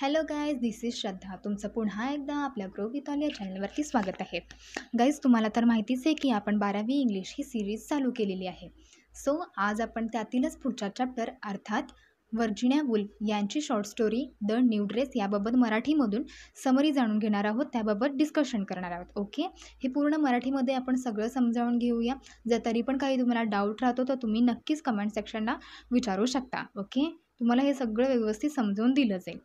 hello guys this is Shraddha तुमचं पुन्हा एकदा आपल्या ग्रो या चॅनलवरती स्वागत आहे गाईज तुम्हाला तर माहितीच आहे की आपण बारावी इंग्लिश ही सिरीज चालू केलेली आहे सो आज आपण त्यातीलच पुढच्या चॅप्टर अर्थात वर्जिन्या वुल्फ यांची short story the new dress याबाबत मराठीमधून समरी जाणून घेणार आहोत त्याबाबत डिस्कशन करणार आहोत ओके हे पूर्ण मराठीमध्ये आपण सगळं समजावून घेऊया जर तरी पण काही तुम्हाला डाऊट राहतो तर तुम्ही नक्कीच कमेंट सेक्शनला विचारू शकता ओके तुम्हाला हे सगळं व्यवस्थित समजावून दिलं जाईल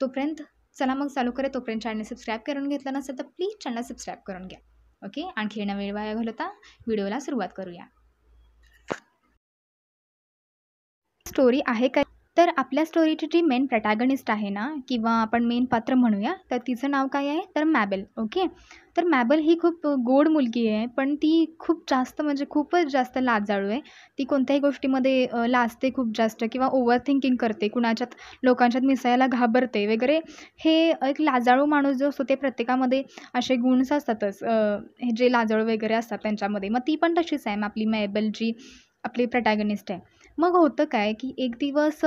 तोपर्यंत चला मग चालू करे तोपर्यंत चॅनल सबस्क्राईब करून घेतलं नसेल तर प्लीज चॅनल सबस्क्राईब करून घ्या ओके आणखी येणं वेळ वाया घालवता व्हिडिओला सुरुवात करूया स्टोरी आहे काय तर आपल्या स्टोरीची जी मेन प्रटॅगनिस्ट आहे ना किंवा आपण मेन पात्र म्हणूया तर तिचं नाव काय आहे तर मॅबेल ओके तर मॅबल ही खूप गोड मुलगी आहे पण ती खूप जास्त म्हणजे खूपच जास्त लाजाळू आहे ती कोणत्याही गोष्टीमध्ये लाजते खूप जास्त किंवा ओव्हर थिंकिंग करते कुणाच्यात लोकांच्यात मिसायला घाबरते वगैरे हे एक लाजाळू माणूस जो असतो ते प्रत्येकामध्ये असे गुणस असतातच हे जे लाजाळू वगैरे असतात त्यांच्यामध्ये मग ती पण तशीच आहे आपली मॅबल जी आपली प्रटॅगनिस्ट आहे मग होतं काय की एक दिवस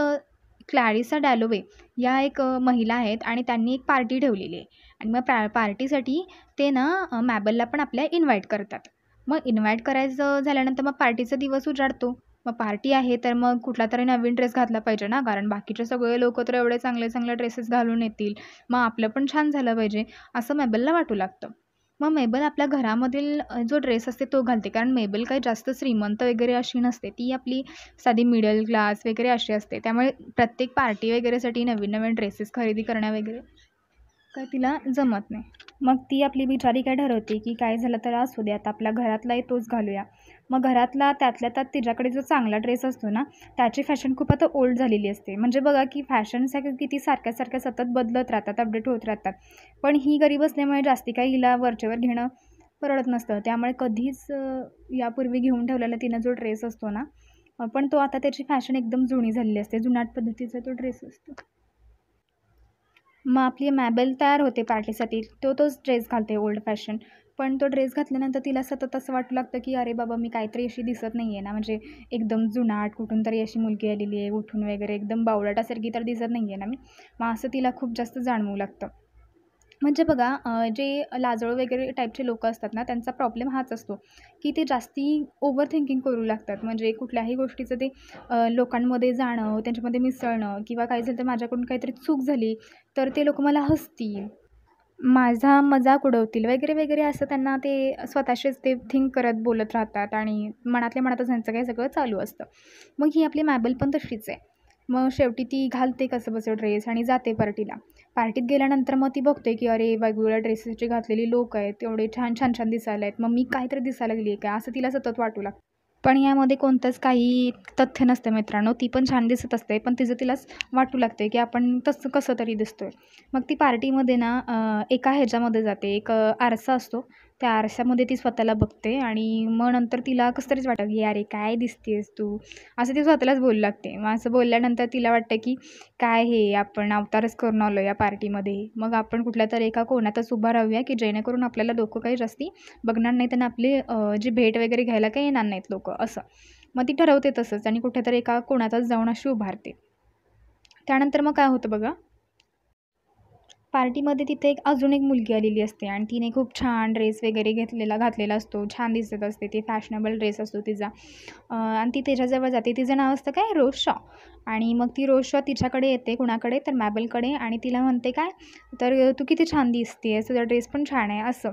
क्लॅरिसा डॅलोवे या एक महिला आहेत आणि त्यांनी एक पार्टी ठेवलेली आहे आणि मग पा पार्टीसाठी ते ना मॅबलला पण आपल्या इन्व्हाइट करतात मग इन्व्हाइट करायचं झाल्यानंतर मग पार्टीचा दिवस उजाडतो मग पार्टी आहे तर मग कुठला तरी नवीन ड्रेस घातला पाहिजे ना कारण बाकीचे सगळे लोक तर एवढे चांगले चांगले ड्रेसेस घालून येतील मग आपलं पण छान झालं पाहिजे असं मॅबलला वाटू लागतं मग मेबल आपल्या घरामधील जो ड्रेस असते तो घालते कारण मेबल काही जास्त श्रीमंत वगैरे अशी नसते ती आपली साधी मिडल क्लास वगैरे अशी असते त्यामुळे प्रत्येक पार्टी वगैरेसाठी नवीन नवीन ड्रेसेस खरेदी करण्या वगैरे काय तिला जमत नाही मग ती आपली बिचारी काय ठरवते की काय झालं तर असू दे आता आपल्या घरातलाही तोच घालूया मग घरातला त्यातल्या त्यात तिच्याकडे जो चांगला ड्रेस असतो ना त्याची फॅशन खूप आता ओल्ड झालेली असते म्हणजे बघा की फॅशनच्या किती सारख्या सारख्या सतत बदलत राहतात अपडेट होत राहतात पण ही गरीब असल्यामुळे जास्ती काही हिला वरचेवर घेणं परवडत नसतं त्यामुळे कधीच यापूर्वी घेऊन ठेवलेला तिनं जो ड्रेस असतो ना पण तो आता त्याची फॅशन एकदम जुनी झालेली असते जुनाट पद्धतीचा तो ड्रेस असतो मग आपली मॅबेल तयार होते पार्टीसाठी तो तोच ड्रेस घालते ओल्ड फॅशन पण तो ड्रेस घातल्यानंतर तिला सतत असं वाटू लागतं की अरे बाबा मी काहीतरी अशी दिसत नाही आहे ना म्हणजे एकदम जुनाट कुठून तरी अशी मुलगी आलेली आहे उठून वगैरे एकदम बावळाटासारखी तर दिसत नाही आहे ना मी मग असं तिला खूप जास्त जाणवू लागतं म्हणजे बघा जे लाजळ वगैरे टाईपचे लोक असतात ना त्यांचा प्रॉब्लेम हाच असतो की ते जास्ती ओव्हर थिंकिंग करू लागतात म्हणजे कुठल्याही गोष्टीचं ते लोकांमध्ये जाणं त्यांच्यामध्ये मिसळणं किंवा काही झालं तर माझ्याकडून काहीतरी चूक झाली तर ते लोक मला हसतील माझा मजाक उडवतील वगैरे वगैरे असं त्यांना ते स्वतःशीच ते थिंक करत बोलत राहतात आणि मनातल्या मनातच त्यांचं काही सगळं चालू असतं मग ही आपली मॅबल पण तशीच आहे मग शेवटी ती घालते कसं बसं ड्रेस आणि जाते पार्टीला पार्टीत गेल्यानंतर मग ती बघते की अरे वेगवेगळ्या ड्रेसेसचे घातलेली लोक आहेत तेवढे छान छान छान दिसायला आहेत मग मी काहीतरी दिसायला गेली आहे का असं तिला सतत वाटू लागतं पण यामध्ये कोणतंच काही तथ्य नसतं मित्रांनो ती पण छान दिसत असते पण तिचं तिलाच वाटू लागते की आपण तसं कसं तरी दिसतो आहे मग ती पार्टीमध्ये ना एका ह्याच्यामध्ये जाते एक आरसा असतो त्या आरशामध्ये ती स्वतःला बघते आणि मग नंतर तिला कसं तरीच वाटतं की अरे काय दिसतेस तू असं ती स्वतःलाच बोलू लागते मग असं बोलल्यानंतर तिला वाटतं की काय हे आपण अवतारच करून आलो या पार्टीमध्ये मग आपण कुठल्या तरी एका कोणातच उभा राहूया की जेणेकरून आपल्याला लोकं काही जास्ती बघणार नाहीत आणि आपले जी भेट वगैरे घ्यायला काही येणार नाहीत लोकं असं मग ती ठरवते तसंच आणि कुठेतरी एका कोणातच जाऊन अशी उभारते त्यानंतर मग काय होतं बघा पार्टीमध्ये तिथे एक अजून एक मुलगी आलेली असते आणि तिने खूप छान ड्रेस वगैरे घेतलेला घातलेला असतो छान दिसत असते ती फॅशनेबल ड्रेस असतो तिचा आणि ती त्याच्याजवळ जाते तिचं नाव असतं काय शॉ आणि मग ती शॉ तिच्याकडे येते कुणाकडे तर मॅबलकडे आणि तिला म्हणते काय तर तू किती छान दिसते तुझा ड्रेस पण छान आहे असं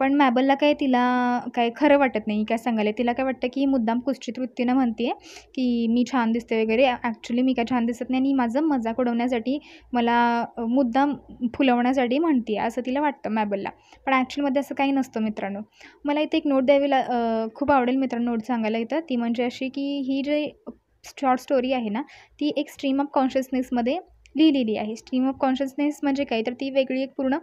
पण मॅबलला काय तिला काय खरं वाटत नाही काय सांगायला तिला काय वाटतं की मुद्दाम कुष्ठित वृत्तीनं म्हणते आहे की मी छान दिसते वगैरे ॲक्च्युली मी काय छान दिसत नाही आणि माझं मजा उडवण्यासाठी मला मुद्दाम फुलवण्यासाठी म्हणते आहे असं तिला वाटतं मॅबलला पण ॲक्च्युअलमध्ये असं काही नसतं मित्रांनो मला इथे एक नोट द्यावी ला खूप आवडेल मित्रांनो नोट सांगायला इथं ती म्हणजे अशी की ही जे शॉर्ट स्टोरी आहे ना ती एक स्ट्रीम ऑफ कॉन्शियसनेसमध्ये लिहिलेली आहे स्ट्रीम ऑफ कॉन्शियसनेस म्हणजे काय तर ती वेगळी एक पूर्ण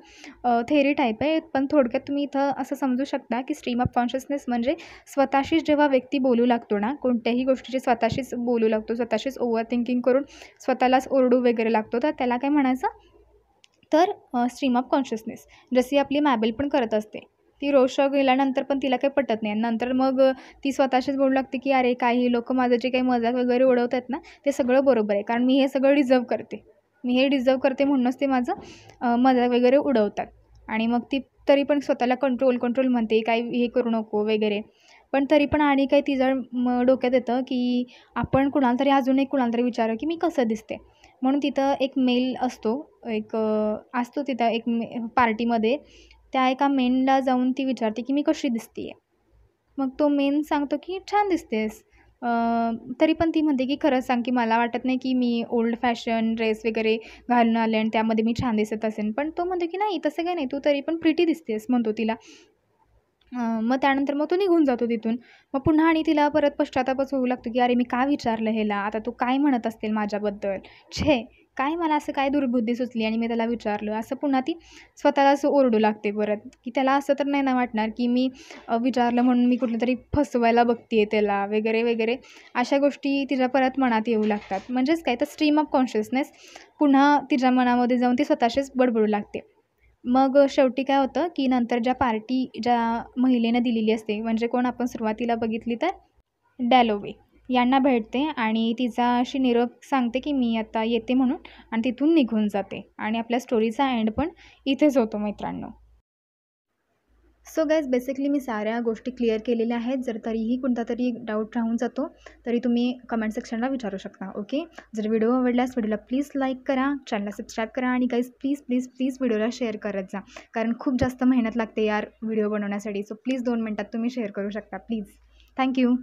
थेरी टाईप आहे पण थोडक्यात तुम्ही इथं असं समजू शकता की स्ट्रीम ऑफ कॉन्शियसनेस म्हणजे स्वतःशीच जेव्हा व्यक्ती बोलू लागतो ना कोणत्याही गोष्टीची स्वतःशीच बोलू लागतो स्वतःशीच ओव्हर थिंकिंग करून स्वतःलाच ओरडू वगैरे लागतो तर त्याला काय म्हणायचं तर स्ट्रीम ऑफ कॉन्शियसनेस जशी आपली मॅबेल पण करत असते ती रोष गेल्यानंतर पण तिला काही पटत नाही आणि नंतर मग ती स्वतःशीच बोलू लागते की अरे काही लोक माझं जे काही मजाक वगैरे आहेत ना ते सगळं बरोबर आहे कारण मी हे सगळं रिझर्व करते मी हे डिझर्व करते म्हणूनच ते माझं मजा वगैरे उडवतात आणि मग ती तरी पण स्वतःला कंट्रोल कंट्रोल म्हणते काही हे करू नको वगैरे पण तरी पण आणि काही तिजा म डोक्यात येतं की आपण कुणाला तरी अजून एक कुणाला तरी विचारू की मी कसं दिसते म्हणून तिथं एक मेल असतो एक असतो तिथं एक मे पार्टीमध्ये त्या एका मेनला जाऊन ती विचारते की मी कशी दिसते आहे मग तो मेन सांगतो की छान दिसतेस तरी पण ती म्हणते की खरंच सांग की मला वाटत नाही की मी ओल्ड फॅशन ड्रेस वगैरे घालून आले आणि त्यामध्ये मी छान दिसत असेन पण तो म्हणतो की नाही तसं काही नाही तू तरी पण प्रिटी दिसतेस म्हणतो तिला मग त्यानंतर मग तो निघून जातो तिथून मग पुन्हा आणि तिला परत पश्चातापच होऊ लागतो की अरे मी का विचारलं ह्याला आता तू काय म्हणत असतील माझ्याबद्दल छे काय मला असं काय दुर्बुद्धी सुचली आणि मी त्याला विचारलं असं पुन्हा ती स्वतःला असं ओरडू लागते परत की त्याला असं तर नाही ना वाटणार की मी विचारलं म्हणून मी कुठलं तरी फसवायला बघते त्याला वगैरे वगैरे अशा गोष्टी तिच्या परत मनात येऊ लागतात म्हणजेच काय तर स्ट्रीम ऑफ कॉन्शियसनेस पुन्हा तिच्या मनामध्ये जाऊन ती स्वतःशीच बडबडू लागते मग शेवटी काय होतं की नंतर ज्या पार्टी ज्या महिलेनं दिलेली असते म्हणजे कोण आपण सुरुवातीला बघितली तर डॅलोवे यांना भेटते आणि तिचा अशी निरोप सांगते की मी आता येते म्हणून आणि तिथून निघून जाते आणि आपल्या स्टोरीचा एंड पण इथेच होतो मित्रांनो सो गॅस बेसिकली मी साऱ्या गोष्टी क्लिअर केलेल्या आहेत जर तरीही कोणता तरी डाऊट राहून जातो तरी तुम्ही कमेंट सेक्शनला विचारू शकता ओके जर व्हिडिओ आवडल्यास व्हिडिओला प्लीज लाईक करा चॅनलला सबस्क्राईब करा आणि गाईज प्लीज प्लीज प्लीज व्हिडिओला शेअर करत जा कारण खूप जास्त मेहनत लागते यार व्हिडिओ बनवण्यासाठी सो प्लीज दोन मिनटात तुम्ही शेअर करू शकता प्लीज थँक्यू